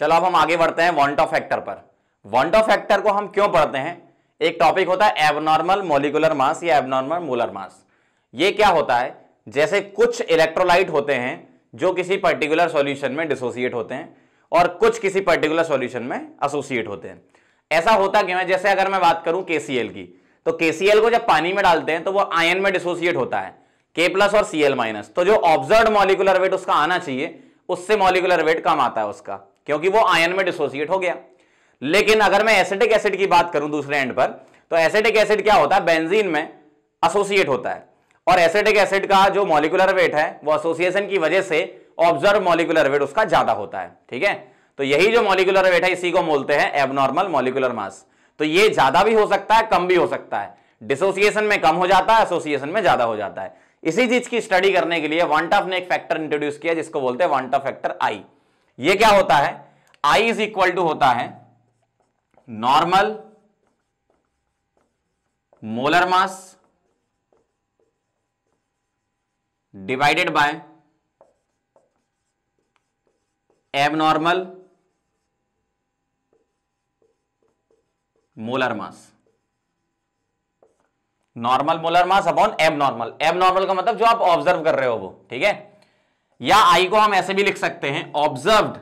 चलो अब हम आगे बढ़ते हैं वॉन्ट ऑफ फैक्टर पर वॉन्ट ऑफ फैक्टर को हम क्यों पढ़ते हैं एक टॉपिक होता है एबनॉर्मल मोलिकुलर मास या एबनॉर्मल मोलर मास ये क्या होता है जैसे कुछ इलेक्ट्रोलाइट होते हैं जो किसी पर्टिकुलर सॉल्यूशन में डिसोसिएट होते हैं और कुछ किसी पर्टिकुलर सॉल्यूशन में एसोसिएट होते हैं ऐसा होता क्यों है जैसे अगर मैं बात करूं केसीएल की तो केसीएल को जब पानी में डालते हैं तो वो आयन में डिसोसिएट होता है के प्लस और सीएल माइनस तो जो ऑब्जर्व मॉलिकुलर वेट उसका आना चाहिए उससे मॉलिकुलर वेट कम आता है उसका क्योंकि वो आयन में डिसोसिएट हो गया लेकिन अगर मैं एसिटिक एसिड की बात करूं दूसरे एंड पर तो एसिटिक एसिड क्या होता है बेंजीन में एसोसिएट होता है और एसिटिक एसिड का जो मॉलिकुलर वेट है वो एसोसिएशन की वजह से ऑब्जर्व मॉलिकुलर वेट उसका ज्यादा होता है ठीक है तो यही जो मॉलिकुलर वेट है इसी को बोलते हैं एबनॉर्मल मॉलिकुलर मास तो ये ज्यादा भी हो सकता है कम भी हो सकता है डिसोसिएशन में कम हो जाता है एसोसिएशन में ज्यादा हो जाता है इसी चीज की स्टडी करने के लिए वांटाफ ने एक फैक्टर इंट्रोड्यूस किया जिसको बोलते हैं वांटा फैक्टर आई ये क्या होता है आई इज इक्वल टू होता है normal molar mass divided by abnormal molar mass normal molar mass upon abnormal abnormal का मतलब जो आप ऑब्जर्व कर रहे हो वो ठीक है या आई को हम ऐसे भी लिख सकते हैं ऑब्जर्व्ड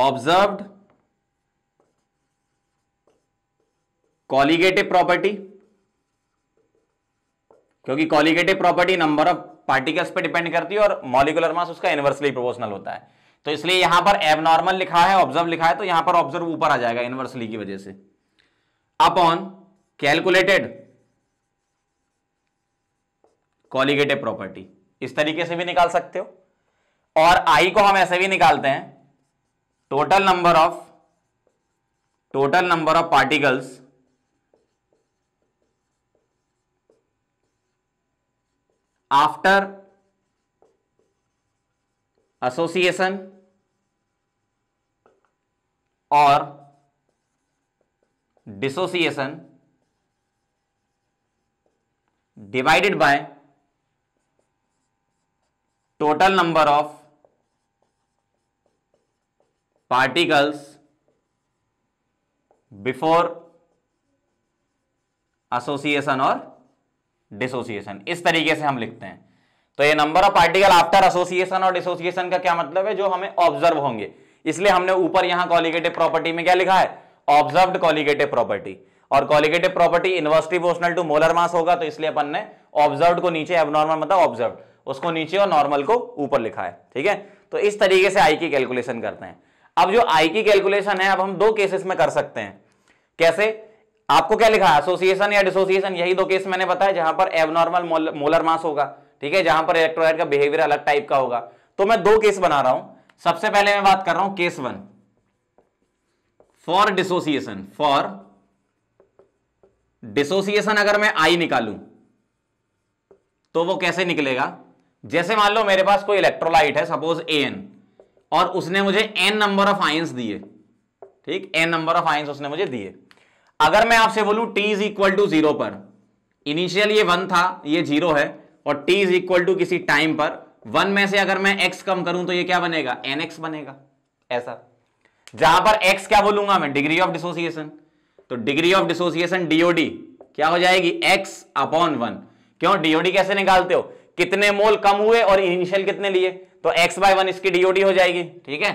ऑब्जर्व्ड कॉलिगेटिव प्रॉपर्टी क्योंकि colligative property number of particles पे डिपेंड करती है और मॉलिकुलर मास उसका इनवर्सली प्रोपोर्शनल होता है तो इसलिए यहां पर एबनॉर्मल लिखा है ऑब्जर्व लिखा है तो यहां पर ऑब्जर्व ऊपर आ जाएगा इनवर्सली की वजह से अपॉन कैलकुलेटेड कॉलिगेटिव प्रॉपर्टी इस तरीके से भी निकाल सकते हो और आई को हम ऐसे भी निकालते हैं total number of total number of particles after association और dissociation divided by total number of particles before association और डिसोसिएशन इस तरीके से हम लिखते हैं तो ये number of particle after association और डिसोसिएशन का क्या मतलब है जो हमें ऑब्जर्व होंगे इसलिए हमने ऊपर यहां कॉलिगेटिव प्रॉपर्टी में क्या लिखा है ऑब्जर्व्ड कॉलिगेटिव प्रॉपर्टी और colligative property inversely proportional to molar mass होगा तो इसलिए अपन ने ऑब्जर्व को नीचे एबनॉर्मल मतलब ऑब्जर्व उसको नीचे और नॉर्मल को ऊपर लिखा है ठीक है तो इस तरीके से आई की कैलकुलेशन करते हैं अब जो आई की कैलकुलेशन है अब हम दो केसेस में कर सकते हैं कैसे आपको क्या लिखा है एसोसिएशन या डिसोसिएशन यही दो केस मैंने बताया जहां पर एबनॉर्मल मोलर मास होगा ठीक है जहां पर इलेक्ट्रोलाइट का बिहेवियर अलग टाइप का होगा तो मैं दो केस बना रहा हूं सबसे पहले मैं बात कर रहा हूं case one for dissociation for dissociation अगर मैं आई निकालू तो वो कैसे निकलेगा जैसे मान लो मेरे पास कोई इलेक्ट्रोलाइट है सपोज ए एन और उसने मुझे एन नंबर ऑफ आइंस दिए ठीक एन नंबर ऑफ आइंस उसने मुझे दिए अगर मैं आपसे बोलू T is equal to zero पर इनिशियल ये वन था ये जीरो है और टी इज इक्वल टू किसी टाइम पर वन में से अगर मैं एक्स कम करूं तो ये क्या बनेगा एन एक्स बनेगा ऐसा जहां पर एक्स क्या बोलूंगा मैं डिग्री ऑफ डिसोसिएशन तो डिग्री ऑफ डिसोसिएशन डीओडी क्या हो जाएगी एक्स अपॉन वन क्यों डीओडी कैसे निकालते हो कितने मोल कम हुए और इनिशियल कितने लिए तो एक्स बाय वन इसकी डीओडी हो जाएगी ठीक है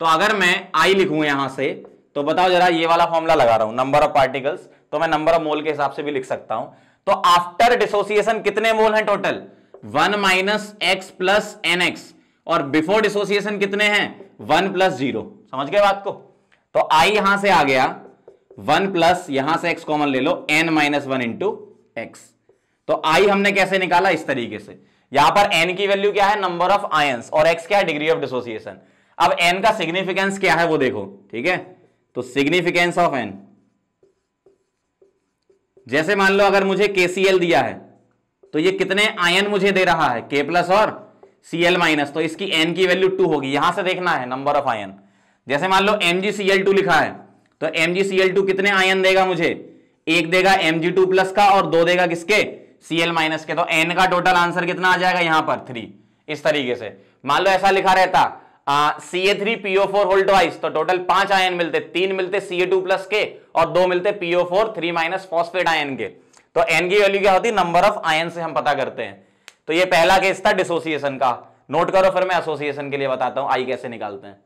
तो अगर मैं आई लिखू यहां से तो बताओ जरा ये वाला फॉर्मुला लगा रहा हूं नंबर ऑफ पार्टिकल्स तो मैं नंबर ऑफ मोल के हिसाब से भी लिख सकता हूं तो आफ्टर डिसोसिएशन कितने मोल हैं total one minus x plus N X और बिफोर डिसोसिएशन कितने हैं वन प्लस जीरो समझ गए बात को तो आई यहां से आ गया वन प्लस यहां से एक्स कॉमन ले लो N minus one into x तो आई हमने कैसे निकाला इस तरीके से यहां पर एन की वैल्यू क्या है नंबर ऑफ आयंस और एक्स क्या है डिग्री ऑफ डिसोसिएशन अब एन का सिग्निफिकेंस क्या है वो देखो ठीक है तो सिग्निफिकेंस ऑफ एन जैसे मान लो अगर मुझे के दिया है तो ये कितने आयन मुझे दे रहा है के प्लस और एल माइनस तो इसकी एन की वैल्यू टू होगी यहां से देखना है नंबर ऑफ आयन जैसे मान लो टू लिखा है तो टू कितने आयन देगा मुझे एक देगा टू प्लस का और दो देगा किसके सी एल माइनस के तो एन का टोटल आंसर कितना आ जाएगा यहां पर थ्री इस तरीके से मान लो ऐसा लिखा रहता C A three P O four होल्ड वाइस तो टोटल पांच आयन मिलते तीन मिलते सी ए टू प्लस के और दो मिलते P O four three minus phosphate ion के तो एन की वैल्यू क्या होती नंबर ऑफ आयन से हम पता करते हैं तो ये पहला केस था डिसोसिएशन का नोट करो फिर मैं एसोसिएशन के लिए बताता हूं आई कैसे निकालते हैं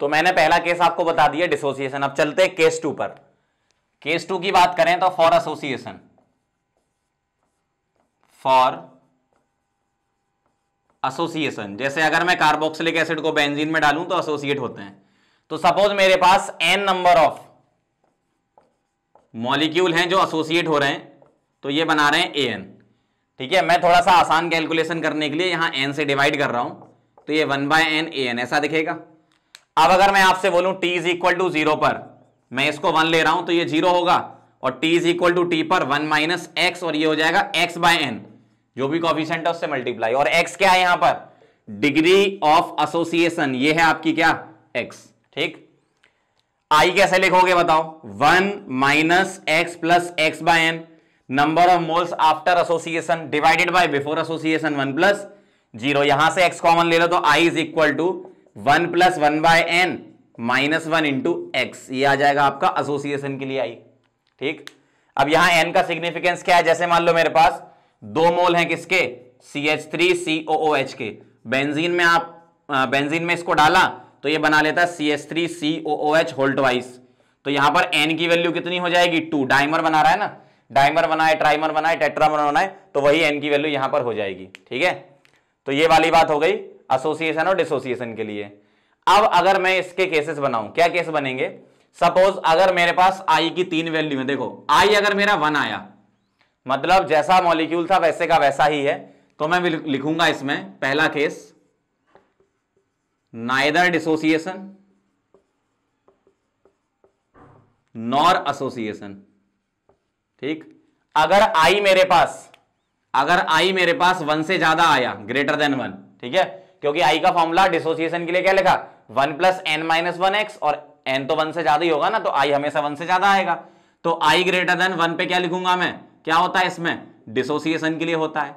तो मैंने पहला केस आपको बता दिया डिसोसिएशन अब चलते हैं केस टू पर केस टू की बात करें तो फॉर एसोसिएशन फॉर एसोसिएशन जैसे अगर मैं कार्बोक्सिलिक एसिड को बेंजीन में डालूं तो एसोसिएट होते हैं तो सपोज मेरे पास एन नंबर ऑफ मॉलिक्यूल हैं जो एसोसिएट हो रहे हैं तो ये बना रहे हैं ए एन ठीक है मैं थोड़ा सा आसान कैलकुलेशन करने के लिए यहां एन से डिवाइड कर रहा हूं तो ये one by N A N ऐसा दिखेगा अब अगर मैं आपसे बोलूं t is equal to zero पर मैं इसको वन ले रहा हूं तो ये जीरो होगा और t is equal to T पर वन माइनस एक्स और ये हो जाएगा x बाय एन जो भी कॉफिशेंट है उससे मल्टीप्लाई और x क्या है यहां पर डिग्री ऑफ एसोसिएशन ये है आपकी क्या x ठीक आई कैसे लिखोगे बताओ one minus x plus x by n number of moles after association divided by before association one plus zero यहां से एक्स कॉमन ले लो तो i is equal to one plus one by n minus one into x ये आ जाएगा आपका association के लिए आई ठीक अब यहां एन का सिग्निफिकेंस क्या है जैसे मान लो मेरे पास दो मोल हैं किसके C H three C O O H के बेंजीन में आप बेंजीन में इसको डाला तो ये बना लेता है C H three C O O H whole twice तो यहां पर एन की वैल्यू कितनी हो जाएगी टू डाइमर बना रहा है ना डाइमर बनाए ट्राइमर बनाए टेट्रामर बनाए तो वही एन की वैल्यू यहां पर हो जाएगी ठीक है तो ये वाली बात हो गई एसोसिएशन और डिसोसिएशन के लिए अब अगर मैं इसके केसेस बनाऊं क्या केस बनेंगे सपोज अगर मेरे पास आई की तीन वैल्यू है देखो आई अगर मेरा वन आया मतलब जैसा मॉलिक्यूल था वैसे का वैसा ही है तो मैं लिखूंगा इसमें पहला case neither dissociation nor association ठीक अगर आई मेरे पास अगर आई मेरे पास वन से ज्यादा आया ग्रेटर देन वन ठीक है क्योंकि आई का फॉर्मूला डिसोसिएशन के लिए क्या लिखा one plus N minus one x और एन तो वन से ज्यादा ही होगा ना तो आई हमेशा वन से ज्यादा आएगा तो आई ग्रेटर देन वन पे क्या लिखूंगा मैं क्या होता है इसमें डिसोसिएशन के लिए होता है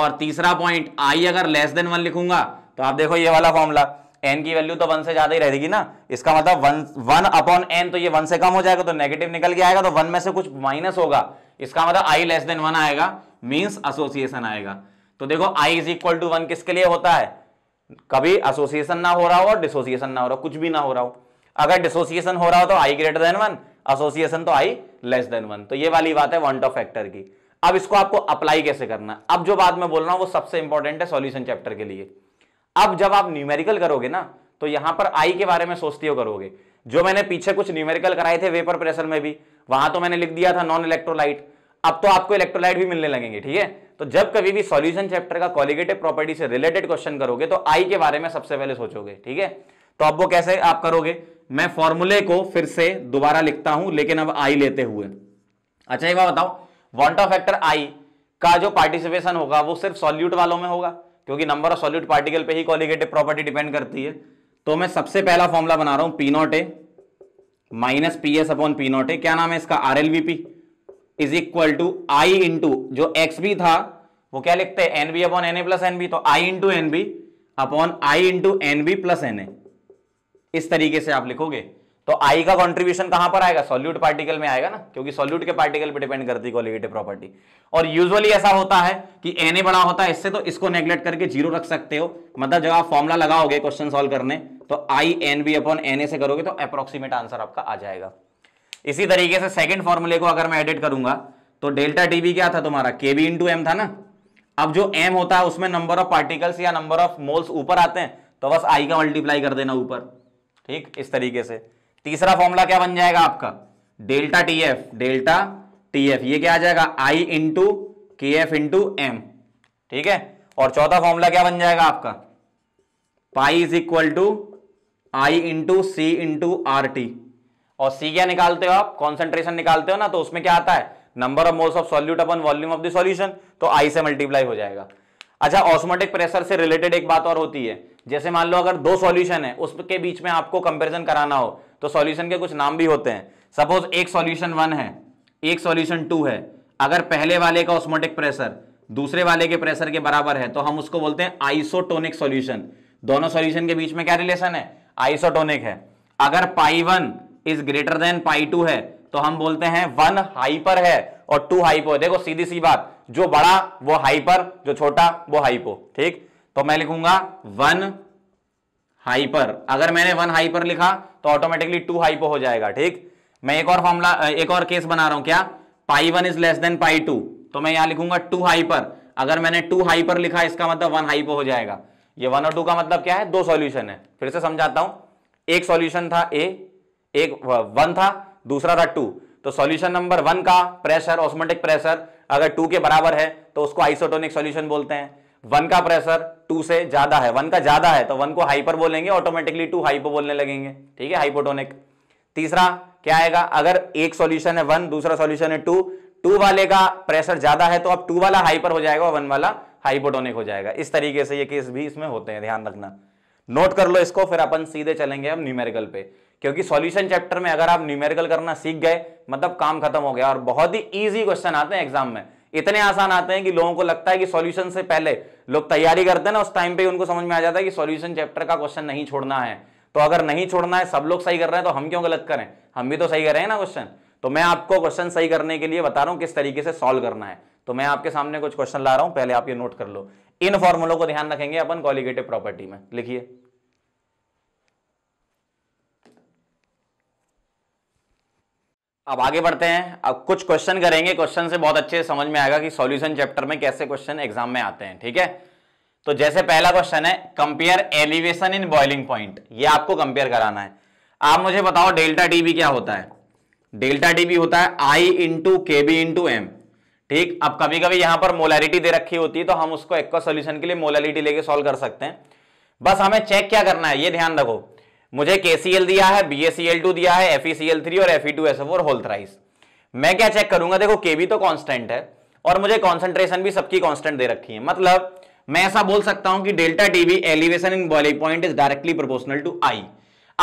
और तीसरा पॉइंट आई अगर लेस देन वन लिखूंगा तो आप देखो ये वाला फॉर्मूला एन की वैल्यू तो वन से ज्यादा ही रहेगी ना इसका मतलब वन वन अपॉन एन तो ये वन से कम हो जाएगा तो नेगेटिव निकल के आएगा तो वन में से कुछ माइनस होगा इसका मतलब आई लेस देन वन आएगा मीन्स एसोसिएशन आएगा तो देखो i is equal to one किसके लिए होता है कभी एसोसिएशन ना हो रहा हो और डिसोसिएशन ना हो रहा हो कुछ भी ना हो रहा हो अगर डिसोसिएशन हो रहा हो तो i greater than one association तो आई लेस देन वन तो ये वाली बात है वॉन्ट ऑफ फैक्टर की अब इसको आपको अप्लाई कैसे करना अब जो बात मैं बोल रहा हूं वो सबसे इंपॉर्टेंट है सॉल्यूशन चैप्टर के लिए अब जब आप न्यूमेरिकल करोगे ना तो यहां पर आई के बारे में सोचती हो करोगे जो मैंने पीछे कुछ न्यूमेरिकल कराए थे वेपर प्रेशर में भी वहां तो मैंने लिख दिया था नॉन इलेक्ट्रोलाइट अब तो आपको इलेक्ट्रोलाइट भी मिलने लगेंगे ठीक है तो जब कभी भी सॉल्यूशन चैप्टर का कॉलिगेटिव प्रॉपर्टी से रिलेटेड क्वेश्चन करोगे तो आई के बारे में सबसे पहले सोचोगे ठीक है तो अब वो कैसे आप करोगे मैं फॉर्मूले को फिर से दोबारा लिखता हूं लेकिन अब आई लेते हुए अच्छा एक बार बताओ वॉन्ट ऑफ फैक्टर आई का जो पार्टिसिपेशन होगा वो सिर्फ सॉल्यूट वालों में होगा क्योंकि नंबर ऑफ सॉल्यूट पार्टिकल पे ही कॉलिगेटिव प्रॉपर्टी डिपेंड करती है तो मैं सबसे पहला फॉर्मूला बना रहा हूं P not A minus P S upon P not A क्या नाम है इसका R L V P is equal to i into जो एक्स बी था वो क्या लिखते हैं n B upon n A plus n B तो i into n B upon i into n B plus n A इस तरीके से आप लिखोगे तो आई का कंट्रीब्यूशन कहां पर आएगा सॉल्यूट पार्टिकल में आएगा ना क्योंकि सॉल्यूट के पार्टिकल पे डिपेंड करती है प्रॉपर्टी और यूजुअली ऐसा होता है कि एन ए बड़ा होता है इससे तो इसको नेग्लेक्ट करके जीरो रख सकते हो मतलब जब आप फॉर्मुला लगाओगे क्वेश्चन सोल्व करने तो i n B upon n A से करोगे तो अप्रोक्सीमेट आंसर आपका आ जाएगा इसी तरीके से सेकेंड फॉर्मूले को अगर मैं एडिट करूंगा तो डेल्टा टी भी क्या था तुम्हारा के बी इंटू एम था ना अब जो एम होता है उसमें नंबर ऑफ पार्टिकल्स या नंबर ऑफ मोल्स ऊपर आते हैं तो बस आई का मल्टीप्लाई कर देना ऊपर ठीक इस तरीके से तीसरा फॉर्मूला क्या बन जाएगा आपका delta T f delta T f ये क्या आ जाएगा i into K f into m ठीक है और चौथा फॉर्मूला क्या बन जाएगा आपका pi is equal to i into C into R T और सी क्या निकालते हो आप कॉन्सेंट्रेशन निकालते हो ना तो उसमें क्या आता है number of moles of solute upon volume of the solution तो आई से मल्टीप्लाई हो जाएगा अच्छा ऑस्मोटिक प्रेशर से रिलेटेड एक बात और होती है जैसे मान लो अगर दो सॉल्यूशन है उसके बीच में आपको कंपैरिजन कराना हो तो सॉल्यूशन के कुछ नाम भी होते हैं सपोज एक सॉल्यूशन वन है एक सॉल्यूशन टू है अगर पहले वाले का ऑस्मोटिक प्रेशर दूसरे वाले के प्रेशर के बराबर है तो हम उसको बोलते हैं आइसोटोनिक सॉल्यूशन दोनों सॉल्यूशन के बीच में क्या रिलेशन है आइसोटोनिक है अगर pi one is greater than pi two है तो हम बोलते हैं वन हाइपर है और टू हाइपो है देखो सीधी सी बात जो बड़ा वो हाइपर जो छोटा वो हाइपो ठीक तो मैं लिखूंगा वन हाइपर अगर मैंने वन हाइपर लिखा तो ऑटोमेटिकली टू हाइपो हो जाएगा ठीक मैं एक और फॉर्मूला एक और केस बना रहा हूं क्या pi one is less than pi two तो मैं यहां लिखूंगा टू हाइपर अगर मैंने टू हाइपर लिखा इसका मतलब वन हाइपो हो जाएगा ये वन और टू का मतलब क्या है दो सॉल्यूशन है फिर से समझाता हूं एक सॉल्यूशन था ए एक वन था दूसरा था टू तो सॉल्यूशन नंबर वन का प्रेशर ऑस्मोटिक प्रेशर अगर टू के बराबर है तो उसको आइसोटोनिक सॉल्यूशन बोलते हैं वन का प्रेशर टू से ज्यादा है वन का ज्यादा है तो वन को हाइपर बोलेंगे ऑटोमेटिकली टू हाइपो बोलने लगेंगे ठीक है हाइपोटोनिक तीसरा क्या आएगा अगर एक सॉल्यूशन है वन दूसरा सॉल्यूशन है टू टू वाले का प्रेशर ज्यादा है तो अब टू वाला हाइपर हो जाएगा वन वाला हाइपोटोनिक हो जाएगा इस तरीके से ये केस भी इसमें होते हैं ध्यान रखना नोट कर लो इसको फिर अपन सीधे चलेंगे हम न्यूमेरिकल पे क्योंकि सॉल्यूशन चैप्टर में अगर आप न्यूमेरिकल करना सीख गए मतलब काम खत्म हो गया और बहुत ही ईजी क्वेश्चन आते हैं एग्जाम में इतने आसान आते हैं कि लोगों को लगता है कि सॉल्यूशन से पहले लोग तैयारी करते हैं ना उस टाइम पे उनको समझ में आ जाता है कि सॉल्यूशन चैप्टर का क्वेश्चन नहीं छोड़ना है तो अगर नहीं छोड़ना है सब लोग सही कर रहे हैं तो हम क्यों गलत करें हम भी तो सही कर रहे हैं ना क्वेश्चन तो मैं आपको क्वेश्चन सही करने के लिए बता रहा हूँ किस तरीके से सॉल्व करना है तो मैं आपके सामने कुछ क्वेश्चन ला रहा हूँ पहले आप ये नोट कर लो इन फॉर्मुलों को ध्यान रखेंगे अपन कॉलिगेटिव प्रॉपर्टी में लिखिए अब आगे बढ़ते हैं अब कुछ क्वेश्चन करेंगे क्वेश्चन से बहुत अच्छे समझ में आएगा कि सॉल्यूशन चैप्टर में कैसे क्वेश्चन एग्जाम में आते हैं ठीक है तो जैसे पहला क्वेश्चन है compare elevation in boiling point ये आपको कंपेयर कराना है आप मुझे बताओ डेल्टा टी क्या होता है डेल्टा टी होता है i into K B into m ठीक अब कभी कभी यहां पर मोलैरिटी दे रखी होती है तो हम उसको एक्वा सोल्यूशन के लिए मोलैरिटी लेके सॉल्व कर सकते हैं बस हमें चेक क्या करना है ये ध्यान रखो मुझे एल दिया है टू दिया है थ्री e और Fe2SO4 होल थ्राइस मैं क्या चेक करूंगा देखो के भी तो कॉन्स्टेंट है और मुझे कॉन्सेंट्रेशन भी सबकी कॉन्स्टेंट दे रखी है मतलब मैं ऐसा बोल सकता हूं कि delta TV elevation in boiling point is directly proportional to i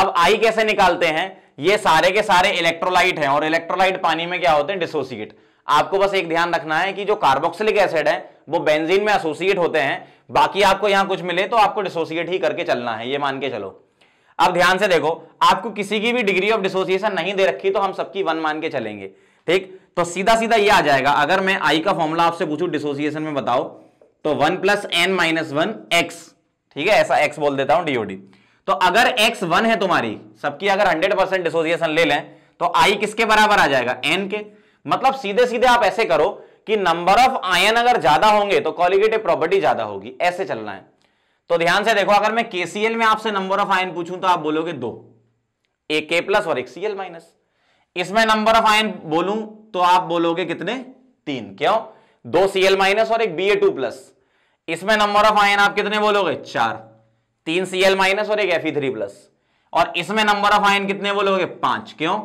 अब आई कैसे निकालते हैं ये सारे के सारे इलेक्ट्रोलाइट हैं और इलेक्ट्रोलाइट पानी में क्या होते हैं डिसोसिएट आपको बस एक ध्यान रखना है कि जो कार्बोक्सिलिक एसिड है वो बेंजीन में एसोसिएट होते हैं बाकी आपको यहां कुछ मिले तो आपको डिसोसिएट ही करके चलना है ये मान के चलो अब ध्यान से देखो आपको किसी की भी डिग्री ऑफ डिसोसिएशन नहीं दे रखी तो हम सबकी वन मान के चलेंगे ठीक तो सीधा सीधा ये आ जाएगा अगर मैं आई का फॉर्मूला आपसे पूछू डिसोसिएशन में बताओ तो one plus N minus one x ठीक है ऐसा एक्स बोल देता हूं डीओडी तो अगर एक्स वन है तुम्हारी सबकी अगर हंड्रेड परसेंट डिसोसिएशन ले लें तो आई किसके बराबर आ जाएगा एन के मतलब सीधे सीधे आप ऐसे करो कि नंबर ऑफ आयन अगर ज्यादा होंगे तो कॉलिगेटिव प्रॉपर्टी ज्यादा होगी ऐसे चलना है तो ध्यान से देखो अगर मैं केसीएल में आपसे नंबर ऑफ आयन पूछूं तो आप बोलोगे दो एक के प्लस और एक सीएल माइनस इसमें नंबर ऑफ आयन बोलूं तो आप बोलोगे कितने तीन क्यों दो सीएल माइनस और एक बी ए टू प्लस इसमें नंबर ऑफ आयन आप कितने बोलोगे चार तीन एल माइनस और एक एफ थ्री प्लस और इसमें नंबर ऑफ आयन कितने बोलोगे पांच क्यों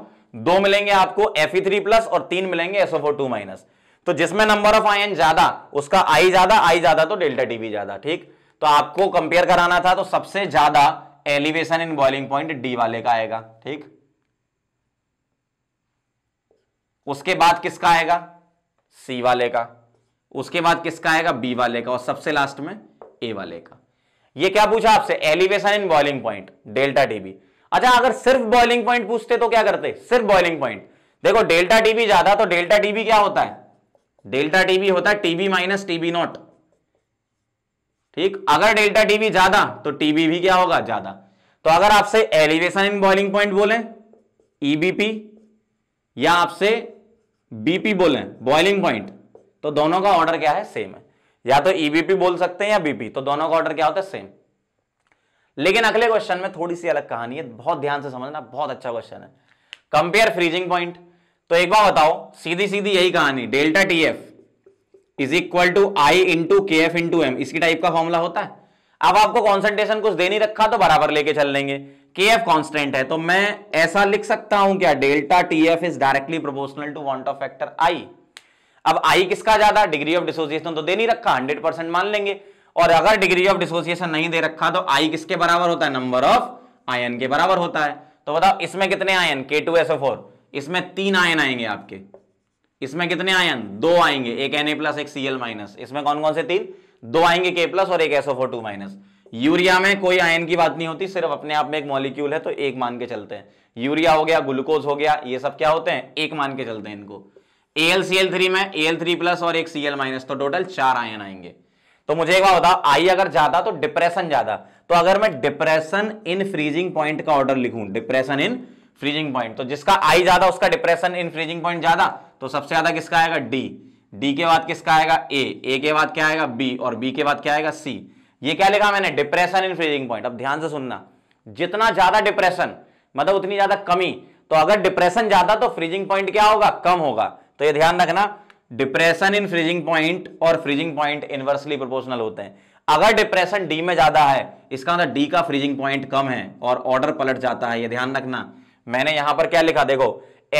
दो मिलेंगे आपको एफ थ्री प्लस और तीन मिलेंगे एसओफो टू माइनस तो जिसमें नंबर ऑफ आयन ज्यादा उसका आई ज्यादा आई ज्यादा तो डेल्टा टी भी ज्यादा ठीक तो आपको कंपेयर कराना था तो सबसे ज्यादा elevation in boiling point D वाले का आएगा ठीक उसके बाद किसका आएगा सी वाले का उसके बाद किसका आएगा बी वाले का और सबसे लास्ट में ए वाले का ये क्या पूछा आपसे elevation in boiling point delta TB अच्छा अगर सिर्फ बॉइलिंग पॉइंट पूछते तो क्या करते सिर्फ बॉइलिंग पॉइंट देखो डेल्टा टीबी ज्यादा तो डेल्टा टीबी क्या होता है डेल्टा टीबी होता है टीबी माइनस टीबी नॉट ठीक अगर डेल्टा टीबी ज्यादा तो टीबी भी क्या होगा ज्यादा तो अगर आपसे एलिवेशन इन बॉइलिंग पॉइंट बोले ईबीपी e या आपसे बीपी बोले बॉइलिंग पॉइंट तो दोनों का ऑर्डर क्या है सेम है या तो ईबीपी e बोल सकते हैं या बीपी तो दोनों का ऑर्डर क्या होता है सेम लेकिन अगले क्वेश्चन में थोड़ी सी अलग कहानी है बहुत ध्यान से समझना बहुत अच्छा क्वेश्चन है कंपेयर फ्रीजिंग पॉइंट तो एक बार बताओ सीधी सीधी यही कहानी delta TF is equal to i into K f into m इसी टाइप का फॉर्मूला होता है अब आपको कॉन्सेंट्रेशन कुछ दे नहीं रखा तो बराबर लेके चल लेंगे के एफ कॉन्स्टेंट है तो मैं ऐसा लिख सकता हूं क्या delta T f is directly proportional to van't Hoff factor i अब आई किसका ज्यादा डिग्री ऑफ डिसोसिएशन तो दे नहीं रखा हंड्रेड परसेंट मान लेंगे और अगर डिग्री ऑफ डिसोसिएशन नहीं दे रखा तो आई किसके बराबर होता है नंबर ऑफ आयन के बराबर होता है तो बताओ इसमें कितने आयन के टू एस ओ फोर इसमें तीन आयन आएंगे आपके इसमें कितने आयन दो आएंगे एक एन ए प्लस एक सी एल माइनस इसमें कौन कौन से तीन दो आएंगे के प्लस और एक SO four two minus urea में कोई आयन की बात नहीं होती सिर्फ अपने आप में एक मॉलिक्यूल है तो एक मान के चलते हैं यूरिया हो गया ग्लूकोज हो गया ये सब क्या होते हैं एक मान के चलते हैं इनको एल सी एल थ्री में एल थ्री प्लस और एक सी माइनस तो टोटल चार आयन आएंगे तो मुझे एक बात बताओ आई अगर ज्यादा तो डिप्रेशन ज्यादा तो अगर मैं डिप्रेशन इन फ्रीजिंग पॉइंट का ऑर्डर लिखूं डिप्रेशन इन फ्रीजिंग पॉइंट तो जिसका आई ज्यादा उसका डिप्रेशन इन फ्रीजिंग पॉइंट ज्यादा तो सबसे ज़्यादा किसका आएगा डी डी के बाद किसका आएगा ए ए के बाद क्या आएगा बी और बी के बाद क्या आएगा सी ये क्या लिखा मैंने डिप्रेशन इन फ्रीजिंग पॉइंट अब ध्यान से सुनना जितना ज़्यादा डिप्रेशन मतलब उतनी ज़्यादा कमी तो अगर डिप्रेशन ज़्यादा तो फ्रीजिंग पॉइंट क्या होगा कम होगा तो ये ध्यान रखना डिप्रेशन इन फ्रीजिंग पॉइंट और फ्रीजिंग पॉइंट इनवर्सली प्रोपोर्शनल होते हैं अगर डिप्रेशन डी में ज्यादा है इसका मतलब डी का फ्रीजिंग पॉइंट कम है और ऑर्डर पलट जाता है ये ध्यान रखना मैंने यहां पर क्या लिखा देखो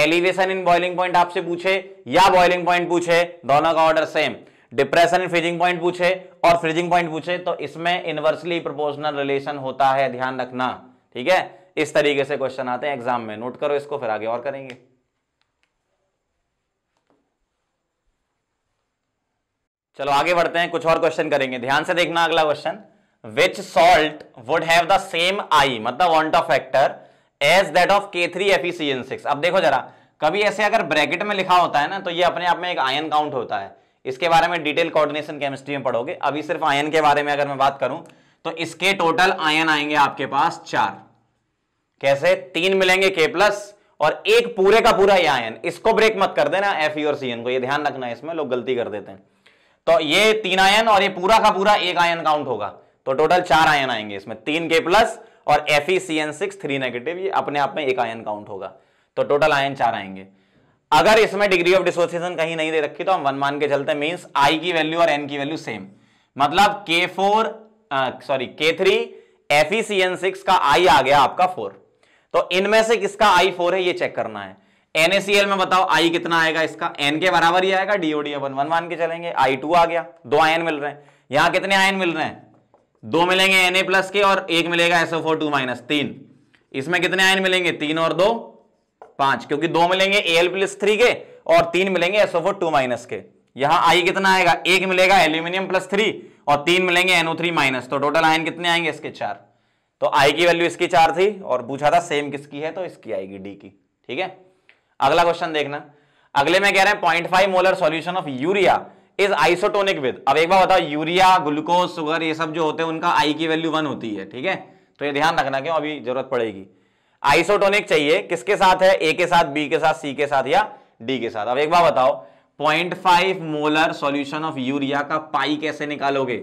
एलिवेशन इन बॉइलिंग पॉइंट आपसे पूछे या बॉइलिंग पॉइंट पूछे दोनों का order same depression in freezing point पूछे और फ्रीजिंग पॉइंट पूछे तो इसमें इनवर्सली प्रोपोर्शनल रिलेशन होता है ध्यान रखना ठीक है इस तरीके से क्वेश्चन आते हैं एग्जाम में नोट करो इसको फिर आगे और करेंगे चलो आगे बढ़ते हैं कुछ और क्वेश्चन करेंगे ध्यान से देखना अगला question which salt would have the same i मतलब van't Hoff factor as that of K three FeCN six अब देखो जरा कभी ऐसे अगर ब्रैकेट में लिखा होता है ना तो ये अपने आप में एक आयन काउंट होता है इसके बारे में डिटेल कोऑर्डिनेशन केमिस्ट्री में पढ़ोगे अभी सिर्फ आयन के बारे में अगर मैं बात करूं तो इसके टोटल आयन आएंगे आपके पास चार कैसे तीन मिलेंगे के प्लस और एक पूरे का पूरा ये आयन इसको ब्रेक मत कर देना एफ और सी को ये ध्यान रखना है इसमें लोग गलती कर देते हैं तो ये तीन आयन और ये पूरा का पूरा एक आयन काउंट होगा तो टोटल चार आयन आएंगे इसमें तीन के प्लस और F E C N six three negative ये अपने आप में एक आयन काउंट होगा तो टोटल आयन चार आएंगे अगर इसमें डिग्री ऑफ डिसोसिएशन कहीं नहीं दे रखी तो हम वन मान के चलते मीन्स आई की वैल्यू और एन की वैल्यू सेम मतलब K four sorry K three F E C N six का आई आ गया आपका फोर तो इनमें से किसका आई फोर है ये चेक करना है एनएसीएल में बताओ आई कितना आएगा इसका एन के बराबर ही आएगा डीओडी अपन वन मान के चलेंगे आई टू आ गया दो आयन मिल रहे हैं यहां कितने आयन मिल रहे हैं दो मिलेंगे एन ए प्लस के और एक मिलेगा एसओ फोर टू माइनस तीन इसमें कितने आयन मिलेंगे तीन और दो पांच क्योंकि दो मिलेंगे ए एल प्लस थ्री के और तीन मिलेंगे एसओ फोर टू माइनस के यहां आई कितना आएगा एक मिलेगा एल्यूमिनियम प्लस थ्री और तीन मिलेंगे एनओ थ्री माइनस तो टोटल आयन कितने आएंगे इसके चार तो आई की वैल्यू इसकी चार थी और पूछा था सेम किसकी है तो इसकी आएगी डी की ठीक है अगला क्वेश्चन देखना अगले में कह रहे हैं point five molar solution of urea is isotonic with अब एक बार बताओ यूरिया ग्लूकोज सुगर ये सब जो होते हैं उनका आई की वैल्यू वन होती है ठीक है तो ये ध्यान रखना क्यों अभी जरूरत पड़ेगी आइसोटोनिक चाहिए किसके साथ है ए के साथ बी के साथ सी के साथ या डी के साथ अब एक बार बताओ 0.5 मोलर सॉल्यूशन ऑफ यूरिया का पाई कैसे निकालोगे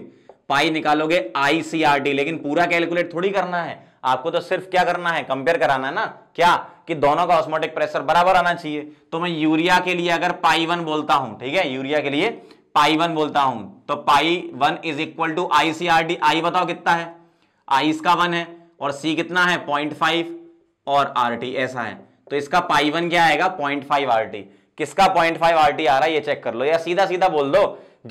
पाई निकालोगे आईसीआरटी लेकिन पूरा कैलकुलेट थोड़ी करना है आपको तो सिर्फ क्या करना है कंपेयर कराना है ना क्या कि दोनों का ऑस्मोटिक प्रेशर बराबर आना चाहिए तो मैं यूरिया के लिए अगर पाई वन बोलता हूं ठीक है यूरिया के लिए पाई वन बोलता हूं तो pi one is equal to i C R T i बताओ कितना है आई इसका वन है और सी कितना है पॉइंट फाइव और आर टी ऐसा है तो इसका पाई वन क्या आएगा पॉइंट फाइव आर टी किसका पॉइंट फाइव आर टी आ रहा है ये चेक कर लो या सीधा सीधा बोल दो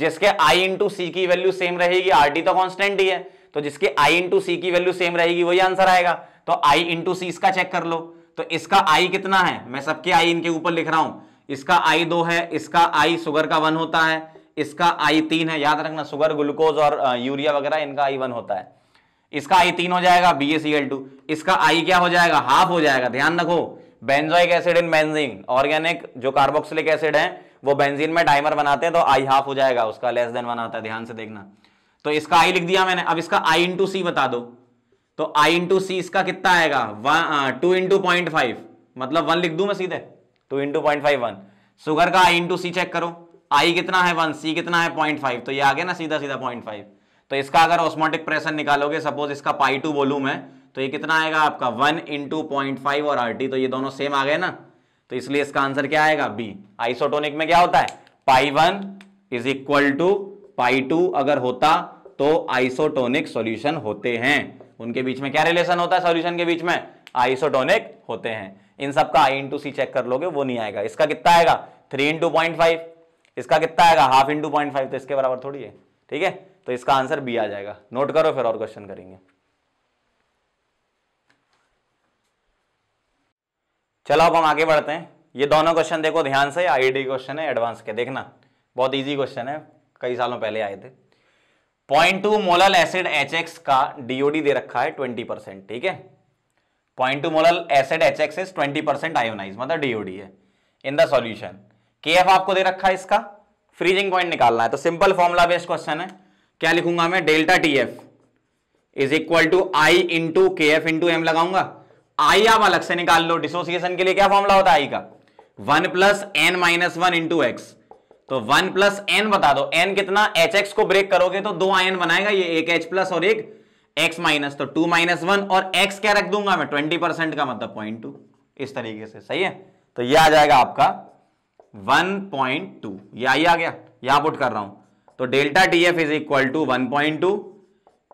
जिसके आई इंटू सी की वैल्यू सेम रहेगी आर टी तो कॉन्स्टेंट ही है तो जिसके आई इंटू सी की वैल्यू सेम रहेगी वही आंसर आएगा तो आई इंटू सी इसका चेक कर लो तो इसका आई कितना है मैं सबके आई इनके ऊपर लिख रहा हूं इसका आई दो है इसका आई सुगर का वन होता है इसका आई तीन है याद रखना सुगर ग्लूकोज और यूरिया वगैरह इनका आई वन होता है इसका आई तीन हो जाएगा बी ए एल टू इसका आई क्या हो जाएगा हाफ हो जाएगा ध्यान रखो benzoic acid in benzene organic जो कार्बोक्सिलिक एसिड है वो बेंजीन में डाइमर बनाते हैं तो आई हाफ हो जाएगा उसका लेस देन वन आता है ध्यान से देखना तो इसका आई लिख दिया मैंने अब इसका आई इंटू सी बता दो तो आई इंटू सी इसका कितना आएगा टू इंटू पॉइंट फाइव मतलब वन लिख दू मैं सीधे two into point five one sugar का आई इंटू सी चेक करो आई कितना है वन सी कितना है पॉइंट फाइव तो ये आ गया ना सीधा सीधा पॉइंट फाइव तो इसका अगर ऑस्मोटिक प्रेशर निकालोगे सपोज इसका पाई टू वॉल्यूम है तो ये कितना आएगा आपका वन इंटू पॉइंट फाइव और आर टी तो ये दोनों सेम आ गए ना तो इसलिए इसका आंसर क्या आएगा बी आइसोटोनिक में क्या होता है pi one is equal to pi two अगर होता तो आइसोटोनिक सोल्यूशन होते हैं उनके बीच में क्या रिलेशन होता है सोल्यूशन के बीच में आइसोटोनिक होते हैं इन सब का आई इंटू सी चेक कर लोगे वो नहीं आएगा इसका कितना आएगा थ्री इंटू पॉइंट फाइव इसका कितना आएगा हाफ इंटू पॉइंट फाइव तो इसके बराबर थोड़ी है ठीक है तो इसका आंसर बी आ जाएगा नोट करो फिर और क्वेश्चन करेंगे चलो अब हम आगे बढ़ते हैं ये दोनों क्वेश्चन देखो ध्यान से आईडी क्वेश्चन है एडवांस के देखना बहुत इजी क्वेश्चन है कई सालों पहले आए थे point two molal acid H का डीओडी दे रखा है ट्वेंटी परसेंट ठीक है point two molal acid H x is twenty percent ionise मतलब डीओडी है in the solution K f आपको दे रखा है इसका फ्रीजिंग पॉइंट निकालना है तो सिंपल फॉर्मुला बेस्ट क्वेश्चन है क्या लिखूंगा मैं delta T f is equal to i into K f into m लगाऊंगा आई आप अलग से निकाल लो डिसोसिएशन के लिए क्या फॉर्मुला होता है आई का one plus N minus one into x तो वन प्लस एन बता दो एन कितना एच एक्स को ब्रेक करोगे तो दो आयन बनाएगा ये एक एच प्लस और एक एक्स माइनस तो टू माइनस वन और एक्स क्या रख दूंगा मैं ट्वेंटी परसेंट का मतलब पॉइंट टू इस तरीके से सही है तो ये आ जाएगा आपका 1.2 ये आई आ गया यहां पुट कर रहा हूं तो delta T f is equal to one point two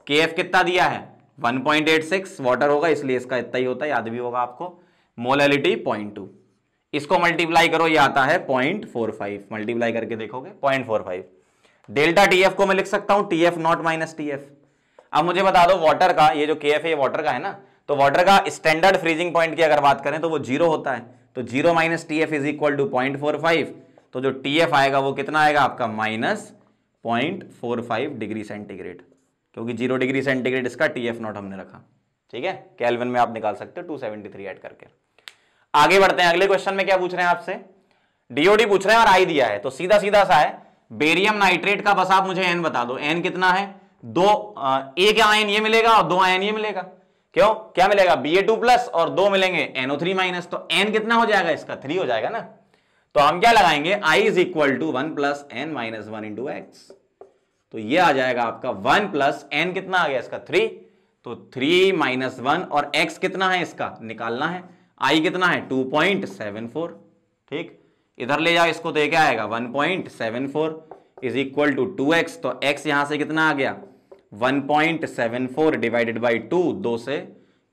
K f कितना दिया है 1.86 वाटर होगा इसलिए इसका इतना ही होता है याद भी होगा आपको मोलिटी पॉइंट टू इसको मल्टीप्लाई करो ये आता है पॉइंट फोर फाइव मल्टीप्लाई करके देखोगे point four five delta TF f को मैं लिख सकता हूं T f not minus T f अब मुझे बता दो वाटर का ये जो के एफ है ये वाटर का है ना तो वाटर का स्टैंडर्ड फ्रीजिंग पॉइंट की अगर बात करें तो वो जीरो होता है तो zero minus T f is equal to point four five तो जो टी एफ आएगा वो कितना आएगा आपका minus point four five degree centigrade क्योंकि जीरो डिग्री सेंटीग्रेड इसका टी एफ नॉट हमने रखा ठीक है कैलविन में आप निकाल सकते हो टू सेवेंटी थ्री एड करके आगे बढ़ते हैं अगले क्वेश्चन में क्या पूछ रहे हैं आपसे डीओडी पूछ रहे हैं और आई दिया है तो सीधा सीधा सा है बेरियम नाइट्रेट का बस आप मुझे एन बता दो एन कितना है दो एक आयन ये मिलेगा और दो आयन ये मिलेगा क्यों क्या मिलेगा बी ए टू प्लस और दो मिलेंगे एनओ थ्री माइनस तो एन कितना हो जाएगा इसका थ्री हो जाएगा ना तो हम क्या लगाएंगे i is equal to one plus N minus one into x तो ये आ जाएगा आपका वन प्लस एन कितना आ गया इसका थ्री तो थ्री माइनस वन और एक्स कितना है इसका निकालना है आई कितना है टू पॉइंट सेवन फोर ठीक इधर ले जाओ इसको तो ये क्या आएगा one point seven four is equal to two x तो एक्स यहां से कितना आ गया 1.74 डिवाइडेड बाई टू दो से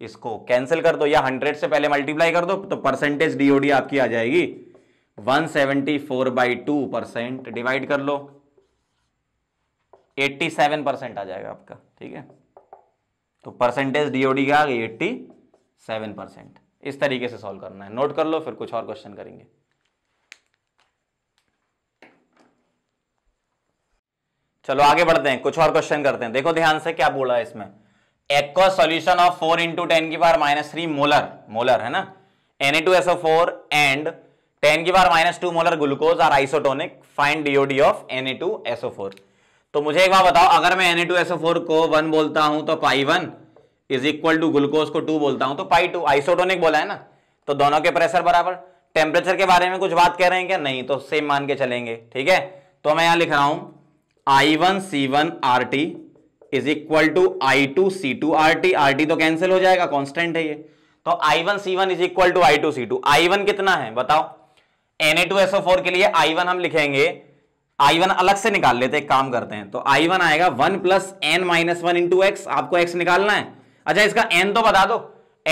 इसको कैंसिल कर दो या 100 से पहले मल्टीप्लाई कर दो तो परसेंटेज डीओडी आपकी आ जाएगी 174 seventy four by two percent divide कर लो 87 परसेंट आ जाएगा आपका ठीक है तो परसेंटेज डीओडी का आ गई 87 परसेंट इस तरीके से सॉल्व करना है नोट कर लो फिर कुछ और क्वेश्चन करेंगे चलो आगे बढ़ते हैं कुछ और क्वेश्चन करते हैं देखो ध्यान से क्या बोला है इसमें aqueous solution of four into ten की बार माइनस थ्री मोलर मोलर है ना N A two SO four and ten की बार minus two molar glucose are isotonic find DOD of N A two SO four तो मुझे एक बार बताओ अगर मैं N A two SO four को वन बोलता हूं तो pi one is equal to glucose को टू बोलता हूं तो पाई टू आइसोटोनिक बोला है ना तो दोनों के प्रेशर बराबर टेम्परेचर के बारे में कुछ बात कह रहे हैं क्या नहीं तो सेम मान के चलेंगे ठीक है तो मैं यहां लिख रहा हूं I one C one R T is equal to I two C two R T R T तो कैंसिल हो जाएगा कॉन्स्टेंट है ये तो I one C one is equal to I two C two I one कितना है बताओ N A two SO four के लिए आई वन हम लिखेंगे आई वन अलग से निकाल लेते हैं काम करते हैं तो आई वन आएगा one plus N minus one into X आपको एक्स निकालना है अच्छा इसका एन तो बता दो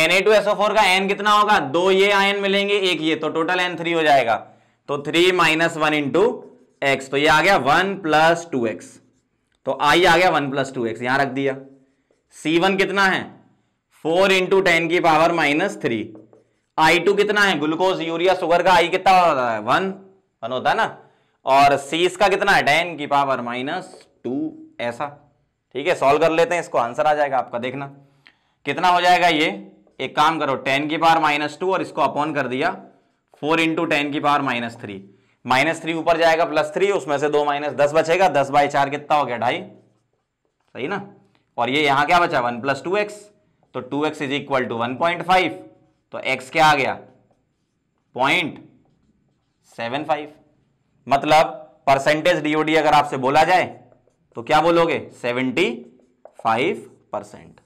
N A two SO four का एन कितना होगा दो ये आयन मिलेंगे एक ये तो टोटल एन थ्री हो जाएगा तो three minus one into x तो ये आ गया वन प्लस टू एक्स तो आई आ गया वन प्लस टू एक्स यहां रख दिया सी वन कितना है फोर इंटू टेन की power minus three I two कितना है ग्लूकोज यूरिया सुगर का आई कितना होता है वन वन होता है ना और सी इसका कितना है टेन की पावर माइनस टू ऐसा ठीक है सॉल्व कर लेते हैं इसको आंसर आ जाएगा आपका देखना कितना हो जाएगा ये एक काम करो टेन की पावर माइनस टू और इसको अपॉन कर दिया फोर इंटू टेन की power minus three minus three ऊपर जाएगा प्लस थ्री उसमें से दो माइनस दस बचेगा दस बाय चार कितना हो गया ढाई सही ना और ये यहां क्या बचा वन प्लस टू एक्स तो two X is equal to one point five तो एक्स क्या आ गया पॉइंट सेवन फाइव मतलब परसेंटेज डीओडी अगर आपसे बोला जाए तो क्या बोलोगे सेवेंटी फाइव परसेंट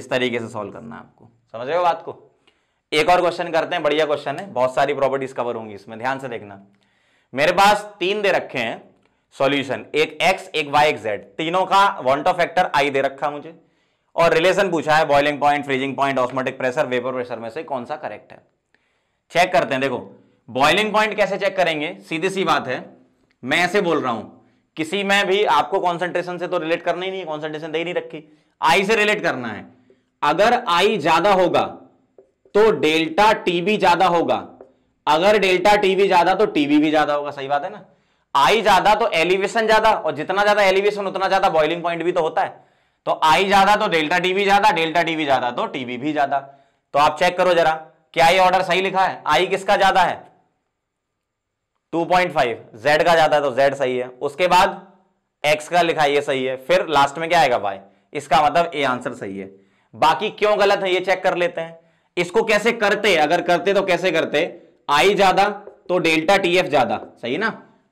इस तरीके से सॉल्व करना है आपको समझ रहे हो बात को एक और क्वेश्चन करते हैं बढ़िया क्वेश्चन है बहुत सारी प्रॉपर्टीज कवर होंगी इसमें ध्यान से देखना मेरे पास तीन दे रखे हैं सॉल्यूशन एक एक्स एक वाई एक जेड तीनों का ऑफ फैक्टर आई दे रखा मुझे और रिलेशन पूछा है boiling point freezing point osmotic pressure vapour pressure में से कौन सा करेक्ट है चेक करते हैं देखो बॉइलिंग पॉइंट कैसे चेक करेंगे सीधी सी बात है मैं ऐसे बोल रहा हूं किसी में भी आपको कॉन्सेंट्रेशन से तो रिलेट करना ही नहीं है कॉन्सेंट्रेशन दे ही नहीं रखी आई से रिलेट करना है अगर आई ज्यादा होगा तो डेल्टा टी भी ज्यादा होगा अगर डेल्टा टीवी ज्यादा तो टीवी भी ज्यादा होगा सही बात है ना आई ज्यादा तो एलिवेशन ज्यादा और जितना ज्यादा एलिवेशन उतना ज्यादा बॉइलिंग पॉइंट भी तो होता है तो आई ज्यादा तो डेल्टा टीवी ज्यादा डेल्टा टीवी ज्यादा तो टीवी भी ज्यादा तो आप चेक करो जरा क्या ये ऑर्डर सही लिखा है आई किसका ज्यादा है 2.5 जेड का ज्यादा है तो जेड सही है उसके बाद एक्स का लिखा ये सही है फिर लास्ट में क्या आएगा भाई इसका मतलब ए आंसर सही है बाकी क्यों गलत है ये चेक कर लेते हैं इसको कैसे करते अगर करते तो कैसे करते आई ज्यादा तो डेल्टा टीएफ ज्यादा सही ना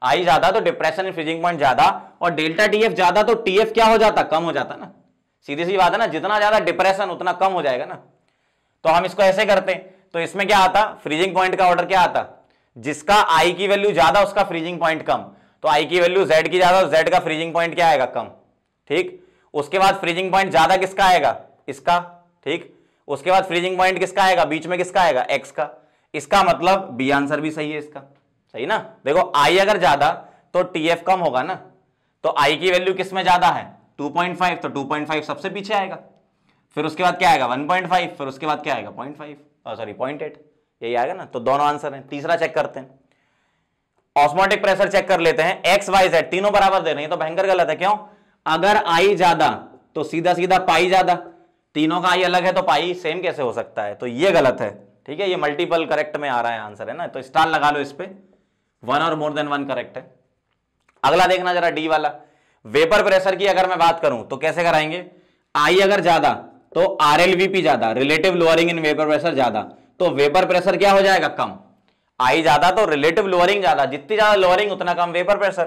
आई ज्यादा तो डिप्रेशन एंड फ्रीजिंग पॉइंट ज्यादा और डेल्टा टीएफ ज्यादा तो टीएफ क्या हो जाता कम हो जाता ना सीधी सी बात है ना जितना ज्यादा डिप्रेशन उतना कम हो जाएगा ना तो हम इसको ऐसे करते तो इसमें क्या आता फ्रीजिंग पॉइंट का ऑर्डर क्या आता जिसका आई की वैल्यू ज्यादा उसका फ्रीजिंग पॉइंट कम तो आई की वैल्यू जेड की ज्यादा जेड का फ्रीजिंग पॉइंट क्या आएगा कम ठीक उसके बाद फ्रीजिंग पॉइंट ज्यादा किसका आएगा इसका ठीक उसके बाद फ्रीजिंग पॉइंट किसका आएगा बीच में किसका आएगा एक्स का इसका मतलब बी आंसर भी सही है इसका सही ना देखो आई अगर ज्यादा तो टी एफ कम होगा ना तो आई की वैल्यू किस में ज्यादा है 2.5 तो 2.5 सबसे पीछे आएगा फिर उसके बाद क्या आएगा 1.5 फिर उसके बाद क्या आएगा 0.5 सॉरी एट यही आएगा ना तो दोनों आंसर है तीसरा चेक करते हैं ऑस्मोटिक प्रेशर चेक कर लेते हैं एक्स वाई जेड तीनों बराबर दे रहे हैं तो भयंकर गलत है क्यों अगर आई ज्यादा तो सीधा सीधा पाई ज्यादा तीनों का आई अलग है तो पाई सेम कैसे हो सकता है तो ये गलत है ठीक है ये मल्टीपल करेक्ट में आ रहा है आंसर है ना तो स्टार लगा लो इस पर वन और मोर देन वन करेक्ट है अगला देखना जरा डी वाला वेपर प्रेशर की अगर मैं बात करूं तो कैसे कराएंगे आई अगर ज्यादा तो आर ज्यादा relative lowering in vapour pressure ज्यादा तो वेपर प्रेशर क्या हो जाएगा कम आई ज्यादा तो रिलेटिव लोअरिंग ज्यादा जितनी ज्यादा लोअरिंग उतना कम वेपर प्रेशर